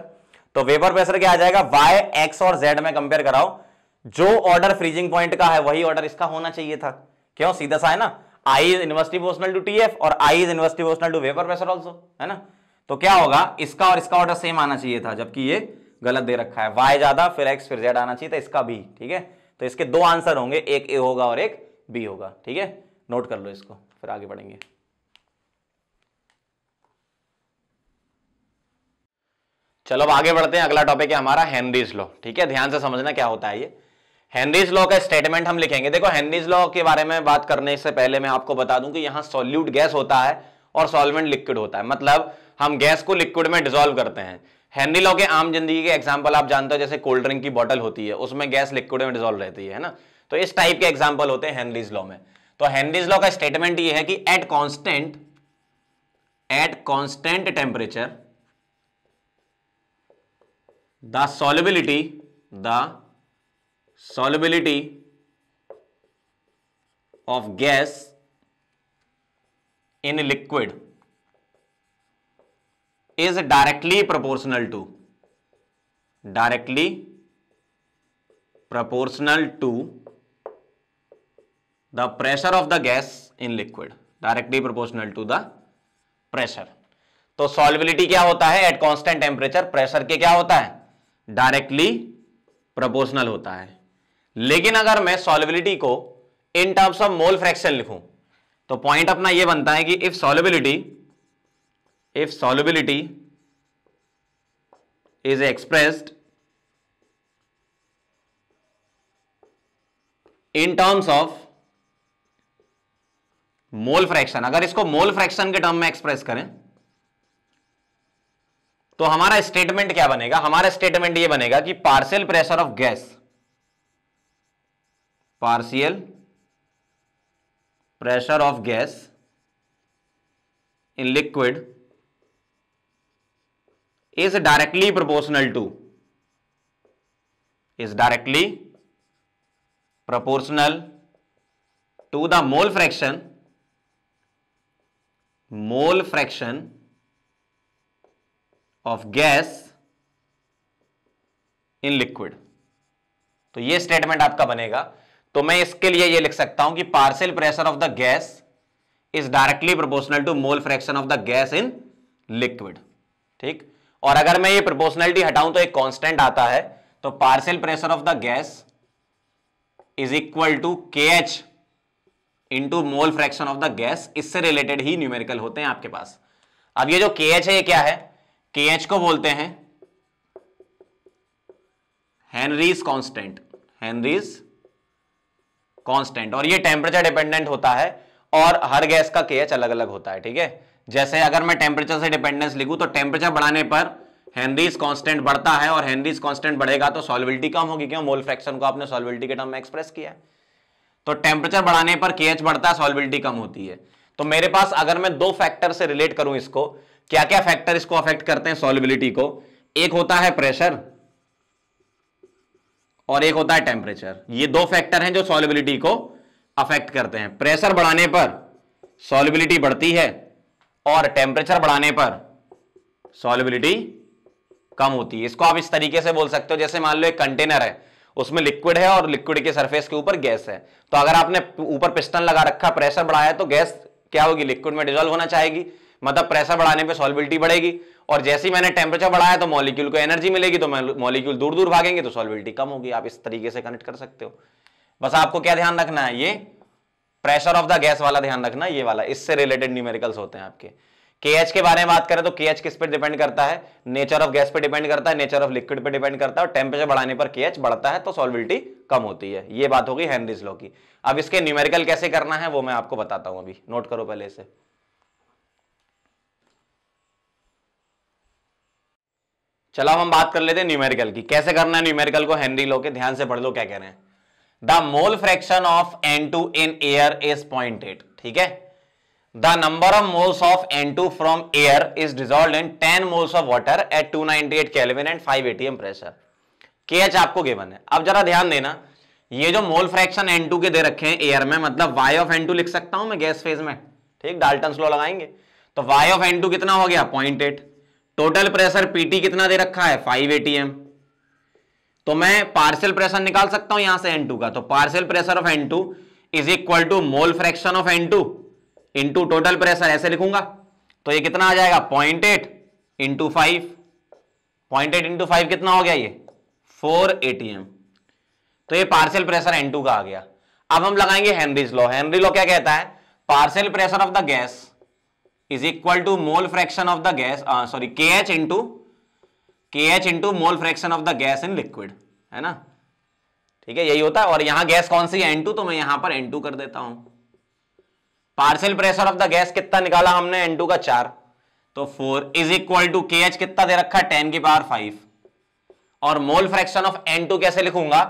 तो वेपर प्रेशर क्या आ जाएगा वाई एक्स और जेड में कंपेयर कराओ जो ऑर्डर फ्रीजिंग पॉइंट का है वही ऑर्डर इसका होना चाहिए था क्यों सीधा सा है ना I is inversely proportional to T F और I is inversely proportional to vapour pressure also है ना तो क्या होगा इसका और इसका ऑर्डर सेम आना चाहिए था जबकि ये गलत दे रखा है वाई ज्यादा फिर एक्स फिर जेड आना चाहिए था इसका बी ठीक है तो इसके दो आंसर होंगे एक ए होगा और एक बी होगा ठीक है नोट कर लो इसको फिर आगे बढ़ेंगे चलो अब आगे बढ़ते हैं अगला टॉपिक है हमारा हेनरीज लॉ ठीक है ध्यान से समझना क्या होता है ये हेनरीज लॉ का स्टेटमेंट हम लिखेंगे देखो हेनरीज लॉ के बारे में बात करने से पहले मैं आपको बता दूं कि यहां सोल्यूट गैस होता है और सॉल्वेंट लिक्विड होता है मतलब हम गैस को लिक्विड में डिजोल्व करते हैं हेनरी लॉ के आम जिंदगी के एग्जाम्पल आप जानते हो जैसे कोल्ड ड्रिंक की बॉटल होती है उसमें गैस लिक्विड में डिजोल्व रहती है ना तो इस टाइप के एग्जाम्पल होते हैं हेनरीज लॉ में तो हेनरीज लॉ का स्टेटमेंट ये है कि at constant at constant temperature the solubility the solubility of gas in liquid is directly proportional to directly proportional to the pressure of the gas in liquid directly proportional to the pressure तो सॉल्विलिटी क्या होता है at constant temperature pressure के क्या होता है directly proportional होता है लेकिन अगर मैं सॉलिबिलिटी को in terms of mole fraction लिखूं तो पॉइंट अपना यह बनता है कि if solubility if solubility is expressed in terms of mole fraction अगर इसको मोल फ्रैक्शन के टर्म में एक्सप्रेस करें तो हमारा स्टेटमेंट क्या बनेगा हमारा स्टेटमेंट ये बनेगा कि partial pressure of gas partial pressure of gas in liquid is directly proportional to is directly proportional to the mole fraction mole fraction of gas in liquid तो ये स्टेटमेंट आपका बनेगा तो मैं इसके लिए ये लिख सकता हूं कि partial pressure of the gas is directly proportional to mole fraction of the gas in liquid ठीक और अगर मैं ये प्रोपोर्शनलिटी हटाऊं तो एक कांस्टेंट आता है तो partial pressure of the gas is equal to K H two mole fraction of the gas इससे रिलेटेड ही न्यूमेरिकल होते हैं आपके पास अब ये जो के एच है ये क्या है के एच को बोलते हैं हेनरीज कॉन्स्टेंट हेनरीज कांस्टेंट और ये टेम्परेचर डिपेंडेंट होता है और हर गैस का के अलग अलग होता है ठीक है जैसे अगर मैं टेम्परेचर से डिपेंडेंस लिखूं तो टेम्परेचर बढ़ाने पर हेनरीज कांस्टेंट बढ़ता है और हेनरीज कांस्टेंट बढ़ेगा तो सॉलिबिलिटी कम होगी क्यों मोल फ्रैक्शन को आपने सॉलिबिलिटी के टर्म में एक्सप्रेस किया है तो टेम्परेचर बढ़ाने पर के बढ़ता है सॉलिबिलिटी कम होती है तो मेरे पास अगर मैं दो फैक्टर से रिलेट करूं इसको क्या क्या फैक्टर इसको अफेक्ट करते हैं सॉलिबिलिटी को एक होता है प्रेशर और एक होता है टेम्परेचर ये दो फैक्टर हैं जो सॉलिबिलिटी को अफेक्ट करते हैं प्रेशर बढ़ाने पर सॉलिबिलिटी बढ़ती है और टेम्परेचर बढ़ाने पर सॉलिबिलिटी कम होती है इसको आप इस तरीके से बोल सकते हो जैसे मान लो एक कंटेनर है उसमें लिक्विड है और लिक्विड के सरफेस के ऊपर गैस है तो अगर आपने ऊपर पिस्टन लगा रखा प्रेशर बढ़ाया तो गैस क्या होगी लिक्विड में डिजोल्व होना चाहेगी मतलब प्रेशर बढ़ाने पर सॉलिबिलिटी बढ़ेगी और जैसे ही मैंने टेम्परेचर बढ़ाया तो मॉलिक्यूल को एनर्जी मिलेगी तो मॉलिक्यूल दूर दूर भागेंगे तो सॉलिबिलिटी कम होगी आप इस तरीके से कनेक्ट कर सकते हो बस आपको क्या ध्यान रखना है ये प्रेशर ऑफ द गैस वाला ध्यान रखना ये वाला इससे रिलेटेड न्यूमेरिकल्स होते हैं आपके के के बारे में बात करें तो के किस पर डिपेंड करता है नेचर ऑफ गैस पर डिपेंड करता है नेचर ऑफ लिक्विड पर डिपेंड करता है और टेम्परेचर बढ़ाने पर के बढ़ता है तो सॉलिबिलिटी कम होती है ये बात होगी हेनरीज लॉ की अब इसके न्यूमेरिकल कैसे करना है वो मैं आपको बताता हूं अभी नोट करो पहले इसे चलो हम बात कर लेते हैं न्यूमेरिकल की कैसे करना है न्यूमेरिकल को हेनरी लो के ध्यान से पढ़ लो क्या कह रहे हैं the mole fraction of N two in air is point eight ठीक है the number of moles of N two from air is dissolve in ten moles of water at two ninety eight kelvin and five ATM pressure K H आपको given है अब जरा ध्यान देना ये जो मोल फ्रैक्शन एन टू के दे रखे हैं एयर में मतलब वाई ऑफ एन टू लिख सकता हूं मैं गैस फेज में ठीक डाल्टन स्लो लगाएंगे तो वाई ऑफ एन टू कितना हो गया point eight total pressure PT कितना दे रखा है फाइव एटीएम तो मैं पार्सल प्रेशर निकाल सकता हूं यहां से एन टू का तो partial pressure of N two is equal to mole fraction of N two into total pressure ऐसे लिखूंगा तो ये कितना आ जाएगा point eight into five point eight into five कितना हो गया ये फोर एटीएम तो ये पार्सल प्रेशर एन टू का आ गया अब हम लगाएंगे हेनरीज लॉ हेनरी लॉ क्या कहता है partial pressure of the gas equal to mole fraction of the gas sorry K H into K H into mole fraction of the gas in liquid है ना ठीक है यही होता है और यहां गैस कौन सी है N2 तो मैं यहां पर N2 कर देता हूं partial pressure of the gas कितना निकाला हमने N2 का चार तो four is equal to K H कितना दे रखा टेन की पावर फाइव और mole fraction of N two कैसे लिखूंगा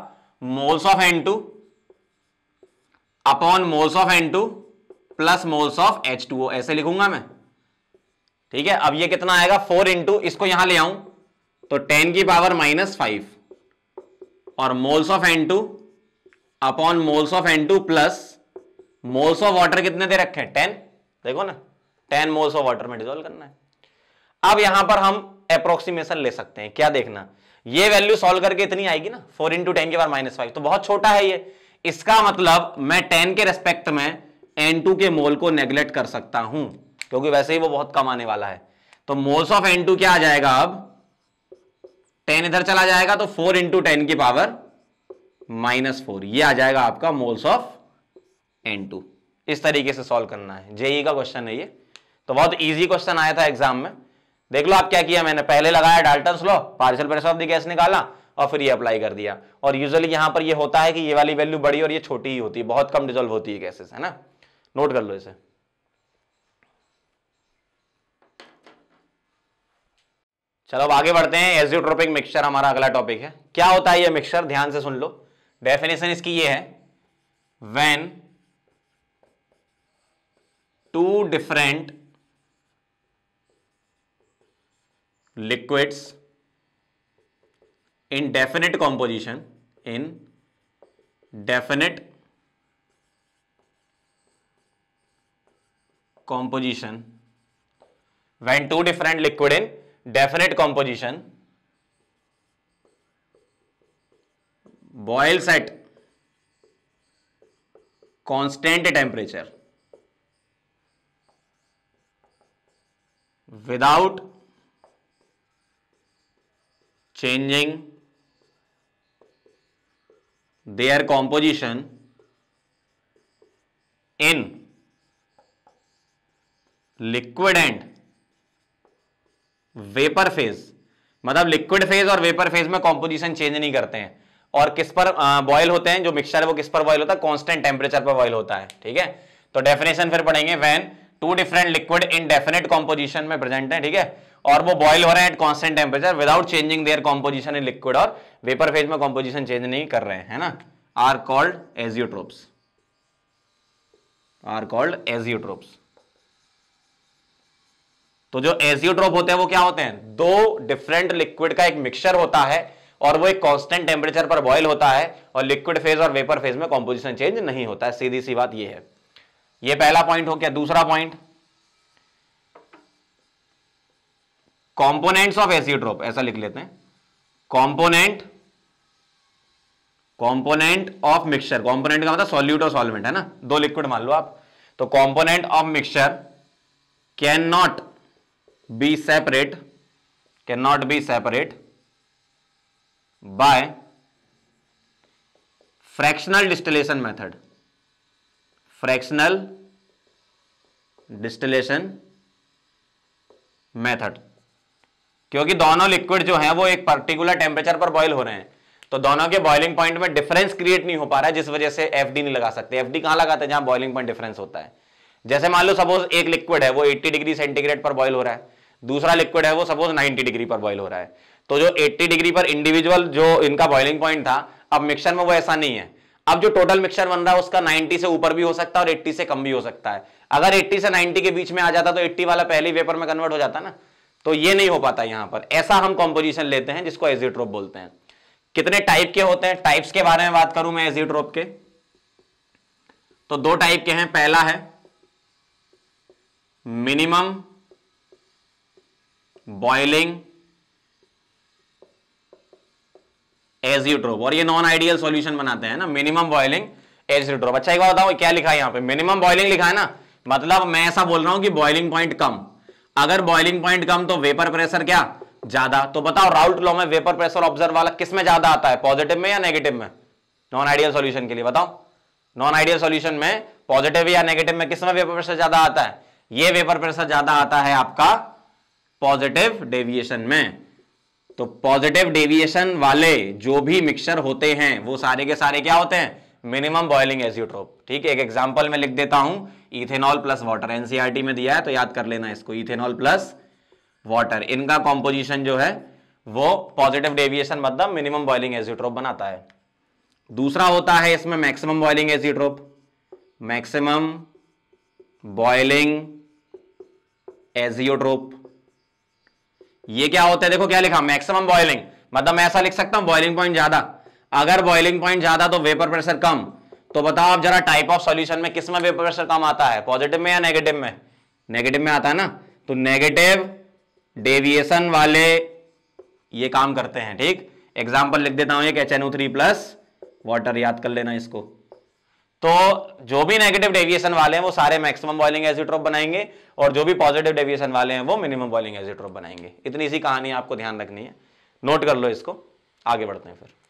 moles of N two upon moles of N two plus moles of H two ऐसे लिखूंगा मैं ठीक है अब ये कितना आएगा फोर इंटू इसको यहां ले आऊं तो टेन की पावर माइनस फाइव और moles of N two upon moles of N two plus moles of water कितने दे रखे हैं टेन देखो ना टेन मोल्स ऑफ वाटर में डिजोल्व करना है अब यहां पर हम अप्रोक्सीमेशन ले सकते हैं क्या देखना ये वैल्यू सॉल्व करके इतनी आएगी ना फोर इंटू टेन के पावर माइनस फाइव तो बहुत छोटा है ये इसका मतलब मैं टेन के रेस्पेक्ट में एन टू के मोल को नेग्लेक्ट कर सकता हूं क्योंकि वैसे ही वो बहुत कम आने वाला है तो मोल्स ऑफ एन टू क्या आ जाएगा अब टेन इधर चला जाएगा तो फोर इंटू टेन की पावर माइनस फोर ये आ जाएगा आपका मोल्स ऑफ एन टू इस तरीके से सॉल्व करना है जेई का क्वेश्चन है ये तो बहुत इजी क्वेश्चन आया था एग्जाम में देख लो आप क्या किया मैंने पहले लगाया Dalton's law partial pressure of the gas निकाला और फिर ये अप्लाई कर दिया और यूजुअली यहां पर ये होता है कि ये वाली वैल्यू बड़ी और ये छोटी ही होती है बहुत कम डिजोल्व होती है गैसेस है ना नोट कर लो इसे चलो अब आगे बढ़ते हैं एजियोट्रोपिक मिक्सचर हमारा अगला टॉपिक है क्या होता है ये मिक्सचर ध्यान से सुन लो डेफिनेशन इसकी ये है when two different liquids in definite composition in definite composition when two different liquid in definite composition boils at constant temperature without changing their composition in liquid and vapour phase मतलब liquid phase और vapour phase में composition change नहीं करते हैं और किस पर boil होते हैं जो मिक्सचर है वो किस पर बॉयल होता है कॉन्स्टेंट टेम्परेचर पर बॉयल होता है ठीक है तो डेफिनेशन फिर पढ़ेंगे when two different liquid in definite composition में प्रेजेंट है ठीक है और वो बॉयल हो रहे हैं at constant temperature without changing their composition in liquid और वेपर फेज में कॉम्पोजिशन चेंज नहीं कर रहे हैं है ना are called azeotropes are called azeotropes तो जो एजियोट्रोप होते हैं वो क्या होते हैं दो डिफरेंट लिक्विड का एक मिक्सचर होता है और वो एक कांस्टेंट टेम्परेचर पर बॉयल होता है और लिक्विड फेज और वेपर फेज में कॉम्पोजिशन चेंज नहीं होता है सीधी सी बात ये है ये पहला पॉइंट हो गया दूसरा पॉइंट कॉम्पोनेंट्स ऑफ एसियोट्रोप ऐसा लिख लेते हैं component component of mixture component का मतलब सॉल्यूट और सॉल्वेंट है ना दो लिक्विड मान लो आप तो component of mixture can not be separate can not be separate by fractional distillation method fractional distillation method क्योंकि दोनों लिक्विड जो है वो एक पर्टिकुलर टेम्परेचर पर बॉयल हो रहे हैं तो दोनों के बॉइलिंग पॉइंट में डिफरेंस क्रिएट नहीं हो पा रहा है जिस वजह से एफ नहीं लगा सकते एफ डी कहां लगाते हैं जहां बॉइलिंग पॉइंट डिफरेंस होता है जैसे मान लो सपोज एक लिक्विड है वो 80 डिग्री सेंटीग्रेड पर बॉयल हो रहा है दूसरा लिक्विड है वो सपोज 90 डिग्री पर बॉयल हो रहा है तो जो 80 डिग्री पर इंडिविजुअल जो इनका बॉइलिंग पॉइंट था अब मिक्सर में वो ऐसा नहीं है अब जो टोटल मिक्सर बन रहा है उसका 90 से ऊपर भी हो सकता है और 80 से कम भी हो सकता है अगर 80 से 90 के बीच में आ जाता तो 80 वाला पहले वेपर में कन्वर्ट हो जाता ना तो ये नहीं हो पाता यहां पर ऐसा हम कॉम्पोजिशन लेते हैं जिसको एजिट्रोप बोलते हैं कितने टाइप के होते हैं टाइप्स के बारे में बात करूं मैं एजिट्रोप के तो दो टाइप के हैं पहला है मिनिमम बॉइलिंग एजियोट्रोप और ये नॉन आइडियल सॉल्यूशन बनाते हैं ना मिनिमम बॉइलिंग एजियोट्रोप अच्छा एक बार बताओ क्या लिखा है यहां पे मिनिमम बॉइलिंग लिखा है ना मतलब मैं ऐसा बोल रहा हूं कि बॉइलिंग पॉइंट कम अगर बॉइलिंग पॉइंट कम तो वेपर प्रेशर क्या ज्यादा तो बताओ राउट लॉ में वेपर प्रेशर ऑब्जर्व वाला किस में ज्यादा आता है पॉजिटिव में या नेगेटिव में नॉन आइडियल सॉल्यूशन के लिए बताओ नॉन आइडियल सॉल्यूशन में पॉजिटिव या नेगेटिव में किस में वेपर प्रेशर ज्यादा आता है ये वेपर प्रेशर ज्यादा आता है आपका पॉजिटिव डेविएशन में तो पॉजिटिव डेविएशन वाले जो भी मिक्सचर होते हैं वो सारे के सारे क्या होते हैं मिनिमम बॉइलिंग एजियोट्रोप ठीक है एक एग्जांपल में लिख देता हूं इथेनॉल प्लस वाटर एनसीईआरटी में दिया है तो याद कर लेना इसको इथेनॉल प्लस वाटर इनका कॉम्पोजिशन जो है वो पॉजिटिव डेविएशन मतलब मिनिमम बॉइलिंग एजियोट्रोप बनाता है दूसरा होता है इसमें maximum boiling azeotrope maximum boiling azeotrope ये क्या होता है देखो क्या लिखा मैक्सिमम बॉइलिंग मतलब मैं ऐसा लिख सकता हूं बॉइलिंग पॉइंट ज्यादा अगर बॉइलिंग पॉइंट ज्यादा तो वेपर प्रेशर कम तो बताओ आप जरा टाइप ऑफ सॉल्यूशन में किस में वेपर प्रेशर कम आता है पॉजिटिव में या नेगेटिव में नेगेटिव में आता है ना तो नेगेटिव डेविएशन वाले ये काम करते हैं ठीक एग्जाम्पल लिख देता हूं एक H N O three plus water याद कर लेना इसको तो जो भी नेगेटिव डेविएशन वाले हैं वो सारे मैक्सिमम बॉइलिंग एजिट्रोप बनाएंगे और जो भी पॉजिटिव डेविएशन वाले हैं वो मिनिमम बॉइलिंग एजिट्रोप बनाएंगे इतनी सी कहानी आपको ध्यान रखनी है नोट कर लो इसको आगे बढ़ते हैं फिर